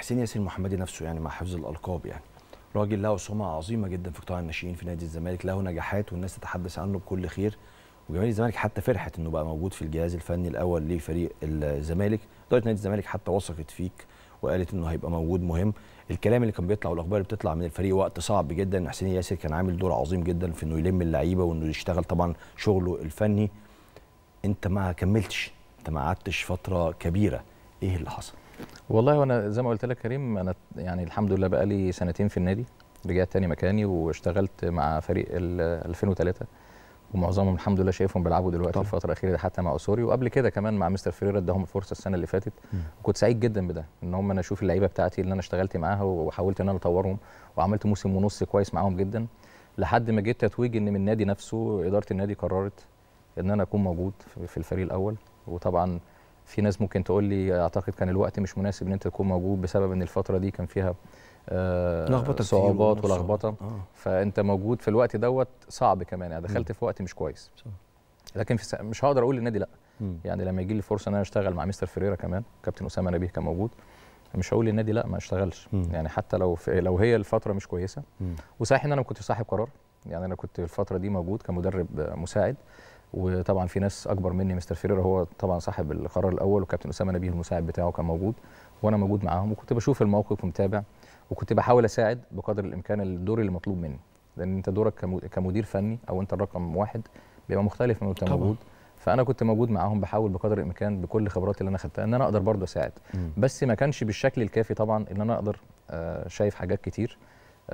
حسين ياسر المحمدي نفسه يعني مع حفظ الالقاب يعني راجل له سمعه عظيمه جدا في قطاع الناشئين في نادي الزمالك له نجاحات والناس تتحدث عنه بكل خير وجماهير الزمالك حتى فرحت انه بقى موجود في الجهاز الفني الاول لفريق الزمالك اداره نادي الزمالك حتى وثقت فيك وقالت انه هيبقى موجود مهم الكلام اللي كان بيطلع والاخبار اللي بتطلع من الفريق وقت صعب جدا حسين ياسر كان عامل دور عظيم جدا في انه يلم اللعيبه وانه يشتغل طبعا شغله الفني انت ما كملتش انت ما قعدتش فتره كبيره ايه اللي حصل والله وانا زي ما قلت لك كريم انا يعني الحمد لله بقى لي سنتين في النادي رجعت تاني مكاني واشتغلت مع فريق ال 2003 ومعظمهم الحمد لله شايفهم بيلعبوا دلوقتي طبعا. الفتره الاخيره حتى مع اسوري وقبل كده كمان مع مستر فريرا اداهم الفرصه السنه اللي فاتت م. وكنت سعيد جدا بده ان هم انا اشوف اللعيبه بتاعتي اللي انا اشتغلت معاها وحاولت ان انا اطورهم وعملت موسم ونص كويس معاهم جدا لحد ما جيت تتويج ان من النادي نفسه اداره النادي قررت ان انا اكون موجود في الفريق الاول وطبعا في ناس ممكن تقول لي اعتقد كان الوقت مش مناسب ان انت تكون موجود بسبب ان الفتره دي كان فيها آه، لخبطه صعوبات ولخبطه آه. فانت موجود في الوقت دوت صعب كمان يعني دخلت م. في وقت مش كويس صح. لكن في مش هقدر اقول للنادي لا م. يعني لما يجي لي فرصه ان انا اشتغل مع مستر فيريرا كمان كابتن اسامه نبيه كان موجود مش هقول للنادي لا ما اشتغلش م. يعني حتى لو في... لو هي الفتره مش كويسه وصحيح ان انا ما كنتش صاحب قرار يعني انا كنت الفتره دي موجود كمدرب مساعد وطبعا في ناس اكبر مني مستر فيرير هو طبعا صاحب القرار الاول وكابتن اسامه نبيه المساعد بتاعه كان موجود وانا موجود معاهم وكنت بشوف الموقف ومتابع وكنت بحاول اساعد بقدر الامكان الدور اللي مطلوب مني لان انت دورك كمدير فني او انت الرقم واحد بيبقى مختلف من انت موجود فانا كنت موجود معاهم بحاول بقدر الامكان بكل خبراتي اللي انا خدتها ان انا اقدر برضه اساعد بس ما كانش بالشكل الكافي طبعا ان انا اقدر آه، شايف حاجات كتير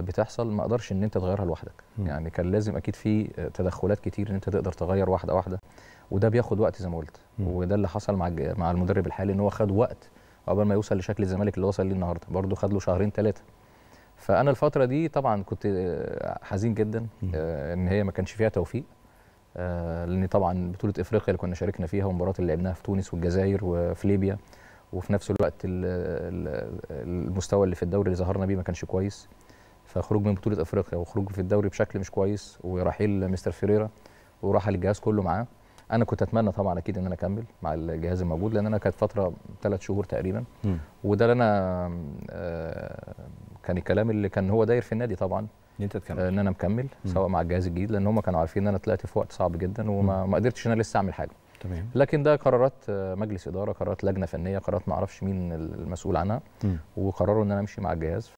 بتحصل ما اقدرش ان انت تغيرها لوحدك م. يعني كان لازم اكيد في تدخلات كتير ان انت تقدر تغير واحده واحده وده بياخد وقت زي ما قلت وده اللي حصل مع مع المدرب الحالي ان هو خد وقت قبل ما يوصل لشكل الزمالك اللي وصل ليه النهارده برضه خد له شهرين ثلاثه فانا الفتره دي طبعا كنت آه، حزين جدا آه، ان هي ما كانش فيها توفيق آه، لان طبعا بطوله افريقيا اللي كنا شاركنا فيها ومباراه اللي لعبناها في تونس والجزائر وفي ليبيا وفي نفس الوقت المستوى اللي في الدوري اللي ظهرنا بيه ما كانش كويس فخروج من بطوله افريقيا وخروج في الدوري بشكل مش كويس ورحيل مستر فيريرا ورحل الجهاز كله معاه انا كنت اتمنى طبعا اكيد ان انا اكمل مع الجهاز الموجود لان انا كانت فتره ثلاث شهور تقريبا م. وده اللي انا آه، كان الكلام اللي كان هو داير في النادي طبعا ان انت تكمل آه، ان انا مكمل م. سواء مع الجهاز الجديد لان هم كانوا عارفين ان انا طلعت في وقت صعب جدا وما ما قدرتش ان انا لسه اعمل حاجه تمام لكن ده قرارات آه، مجلس اداره قرارات لجنه فنيه قرارات ما اعرفش مين المسؤول عنها م. وقرروا ان انا امشي مع الجهاز